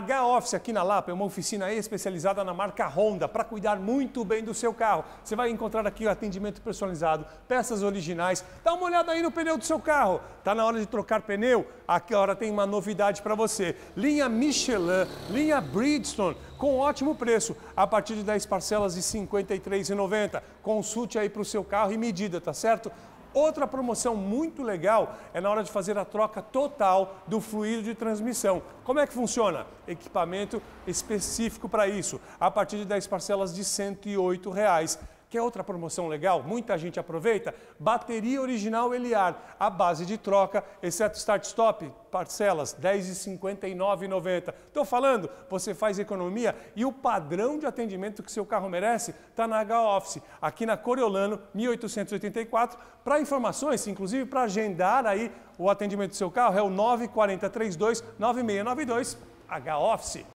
H-Office aqui na Lapa é uma oficina especializada na marca Honda para cuidar muito bem do seu carro. Você vai encontrar aqui o atendimento personalizado, peças originais. Dá uma olhada aí no pneu do seu carro. Tá na hora de trocar pneu? Aqui agora tem uma novidade para você. Linha Michelin, linha Bridgestone com ótimo preço, a partir de 10 parcelas de R$ 53,90. Consulte aí para o seu carro e medida, tá certo? Outra promoção muito legal é na hora de fazer a troca total do fluido de transmissão. Como é que funciona? Equipamento específico para isso, a partir de 10 parcelas de R$ 108. Reais. Quer outra promoção legal? Muita gente aproveita. Bateria original Eliar, a base de troca, exceto start-stop, parcelas R$ 10,59,90. Estou falando, você faz economia e o padrão de atendimento que seu carro merece está na H-Office, aqui na Coriolano, 1884. Para informações, inclusive para agendar aí o atendimento do seu carro, é o 94032 9692 H-Office.